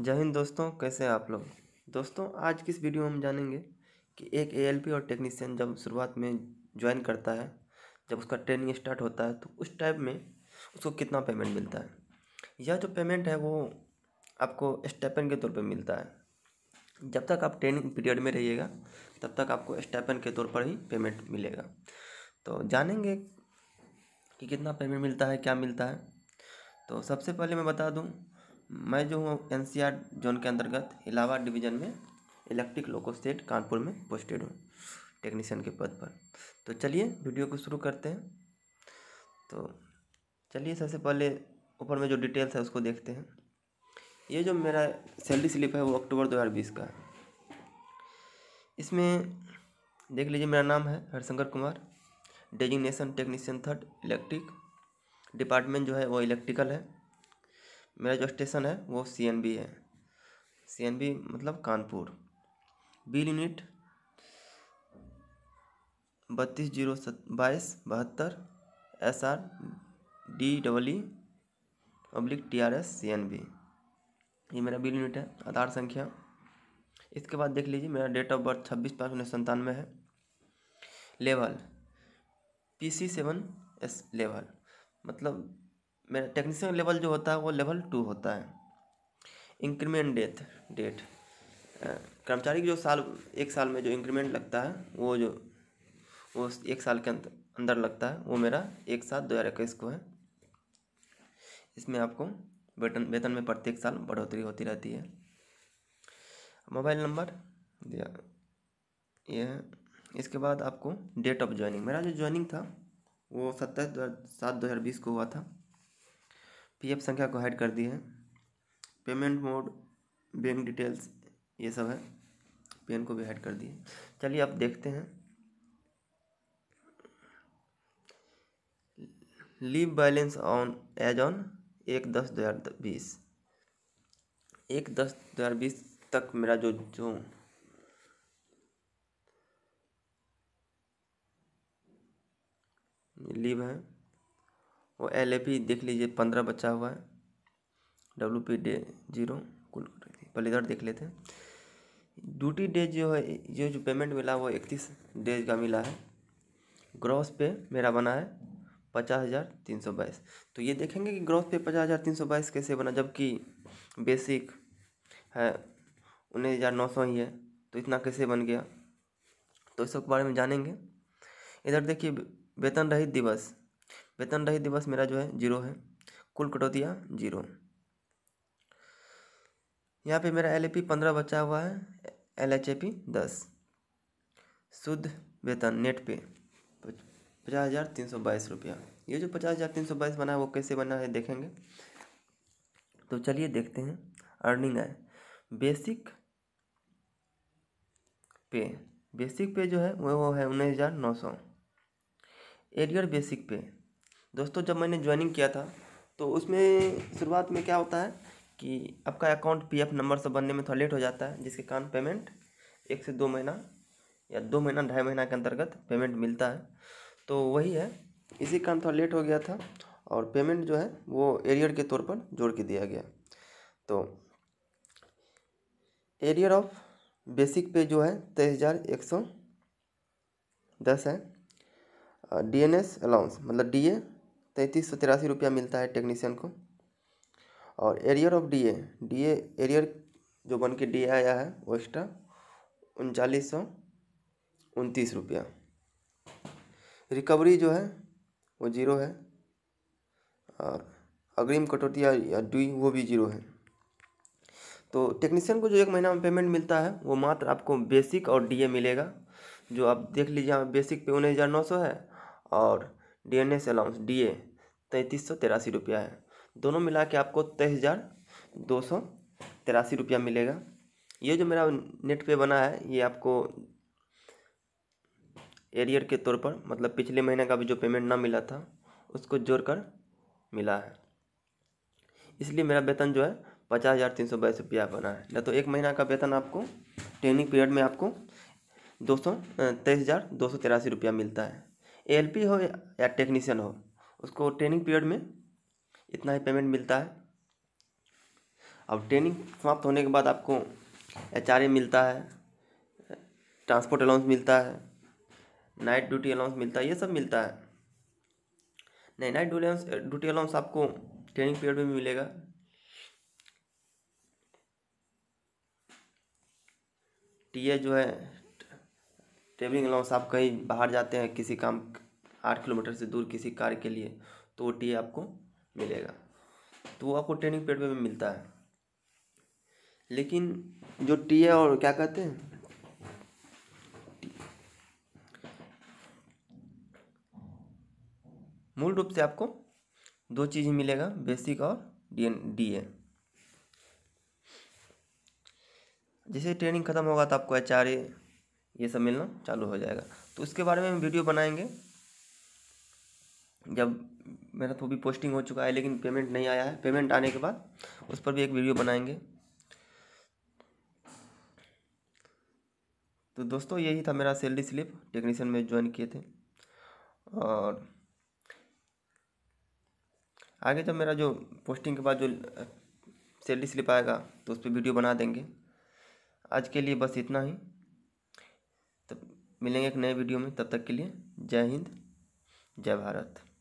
जय हिंद दोस्तों कैसे हैं आप लोग दोस्तों आज किस वीडियो में हम जानेंगे कि एक एएलपी और टेक्नीशियन जब शुरुआत में ज्वाइन करता है जब उसका ट्रेनिंग स्टार्ट होता है तो उस टाइप में उसको कितना पेमेंट मिलता है यह जो पेमेंट है वो आपको स्टेपन के तौर पर मिलता है जब तक आप ट्रेनिंग पीरियड में रहिएगा तब तक आपको स्टेपन के तौर पर ही पेमेंट मिलेगा तो जानेंगे कि कितना पेमेंट मिलता है क्या मिलता है तो सबसे पहले मैं बता दूँ मैं जो हूँ एन जोन के अंतर्गत इलाहाबाद डिवीज़न में इलेक्ट्रिक लोको स्टेट कानपुर में पोस्टेड हूँ टेक्नीशियन के पद पर तो चलिए वीडियो को शुरू करते हैं तो चलिए सबसे पहले ऊपर में जो डिटेल्स है उसको देखते हैं ये जो मेरा सैलरी स्लिप है वो अक्टूबर 2020 का है इसमें देख लीजिए मेरा नाम है Harishankar Kumar designation technician third electric department जो है वो इलेक्ट्रिकल है मेरा जो स्टेशन है वो सी एन बी है सी एन बी मतलब कानपुर बिल यूनिट बत्तीस जीरो सत बाईस बहत्तर S R D double E public T R S C N B ये मेरा बिल यूनिट है आधार संख्या इसके बाद देख लीजिए मेरा डेट ऑफ बर्थ छब्बीस पाँच उन्नीस सौ है level P C seven S level मतलब मेरा टेक्नीशियन लेवल जो होता है वो लेवल टू होता है इंक्रीमेंट डेथ डेट कर्मचारी की जो साल एक साल में जो इंक्रीमेंट लगता है वो जो वो एक साल के अंदर लगता है वो मेरा एक सात दो हज़ार इक्कीस को है इसमें आपको वेतन वेतन में प्रत्येक साल बढ़ोतरी होती रहती है मोबाइल नंबर दिया ये है इसके बाद आपको डेट ऑफ ज्वाइनिंग मेरा जो ज्वाइनिंग था वो सत्ताईस सात दो हज़ार बीस को हुआ था पीएफ संख्या को हाइड कर दी है पेमेंट मोड बैंक डिटेल्स ये सब है पेन को भी हाइड कर दिए चलिए अब देखते हैं leave balance on as on एक दस दो हज़ार बीस एक दस दो हज़ार बीस तक मेरा जो जो लीव है और एल ए पी देख लीजिए पंद्रह बचा हुआ है डब्ल्यू पी डे जीरो कुल पहले इधर देख लेते हैं ड्यूटी डे जो है ये जो पेमेंट मिला वो इकतीस डेज का मिला है ग्रॉस पे मेरा बना है पचास हज़ार तीन सौ बाईस तो ये देखेंगे कि ग्रॉस पे पचास हज़ार तीन सौ बाईस कैसे बना जबकि बेसिक है उन्नीस हज़ार नौ सौ ही है तो इतना कैसे बन गया तो इस बारे में जानेंगे इधर देखिए वेतन रहित दिवस वेतन रहित दिवस मेरा जो है जीरो है कुल कटौतियाँ जीरो यहाँ पे मेरा एल ए पी पंद्रह बचा हुआ है एल एच ए पी दस शुद्ध वेतन नेट पे पचास हज़ार तीन सौ बाईस रुपया ये जो पचास हज़ार तीन सौ बाईस बना है वो कैसे बना है देखेंगे तो चलिए देखते हैं अर्निंग है बेसिक पे बेसिक पे जो है वो है उन्नीस हज़ार नौ सौ एरियर बेसिक पे दोस्तों जब मैंने ज्वाइनिंग किया था तो उसमें शुरुआत में क्या होता है कि आपका अकाउंट पीएफ नंबर से बनने में थोड़ा लेट हो जाता है जिसके कारण पेमेंट एक से दो महीना या दो महीना ढाई महीना के अंतर्गत पेमेंट मिलता है तो वही है इसी कारण थोड़ा लेट हो गया था और पेमेंट जो है वो एरियर के तौर पर जोड़ के दिया गया तो एरियर ऑफ बेसिक पे जो है तेईस हज़ार एक सौ दस है डी एन एस अलाउंस मतलब डी ए तैंतीस सौ तिरासी रुपया मिलता है टेक्नीशियन को और arrear of DA DA arrear जो बन के डी आया है वो एक्स्ट्रा उनचालीस सौ उनतीस रुपया रिकवरी जो है वो जीरो है और अग्रिम कटौती या डी वो भी जीरो है तो टेक्नीशियन को जो एक महीना में पेमेंट मिलता है वो मात्र आपको बेसिक और डीए मिलेगा जो आप देख लीजिए बेसिक पे उन्नीस हज़ार नौ सौ है और D N S allowance D A तैंतीस सौ तिरासी रुपया है दोनों मिला के आपको तेईस हज़ार दो सौ तिरासी रुपया मिलेगा ये जो मेरा नेट पे बना है ये आपको एरियर के तौर पर मतलब पिछले महीने का भी जो पेमेंट ना मिला था उसको जोड़ कर मिला है इसलिए मेरा वेतन जो है पचास हज़ार तीन सौ बाईस रुपया बना है ना तो एक महीना का वेतन आपको ट्रेनिंग पीरियड में आपको दो सौ तेईस हज़ार दो सौ तिरासी रुपया मिलता है एलपी हो या टेक्नीशियन हो उसको ट्रेनिंग पीरियड में इतना ही पेमेंट मिलता है अब ट्रेनिंग समाप्त होने के बाद आपको एच मिलता है ट्रांसपोर्ट अलाउंस मिलता है नाइट ड्यूटी अलाउंस मिलता है ये सब मिलता है नहीं नाइट ड्यूटी ड्यूटी अलाउंस आपको ट्रेनिंग पीरियड में भी मिलेगा टीए जो है ट्रेवलिंग अलाउंस आप कहीं बाहर जाते हैं किसी काम आठ किलोमीटर से दूर किसी कार्य के लिए तो वो टी आपको मिलेगा तो वो आपको ट्रेनिंग पीरियड में मिलता है लेकिन जो टी है और क्या कहते हैं मूल रूप से आपको दो चीज़ ही मिलेगा बेसिक और डी एन डी ए जैसे ट्रेनिंग ख़त्म होगा तो आपको एच आर ए ये सब मिलना चालू हो जाएगा तो उसके बारे में हम वीडियो बनाएंगे जब मेरा तो भी पोस्टिंग हो चुका है लेकिन पेमेंट नहीं आया है पेमेंट आने के बाद उस पर भी एक वीडियो बनाएंगे तो दोस्तों यही था मेरा सैलरी स्लिप टेक्नीशियन में ज्वाइन किए थे और आगे जब मेरा जो पोस्टिंग के बाद जो सैलरी स्लिप आएगा तो उस पर वीडियो बना देंगे आज के लिए बस इतना ही मिलेंगे एक नए वीडियो में तब तक के लिए जय हिंद जय भारत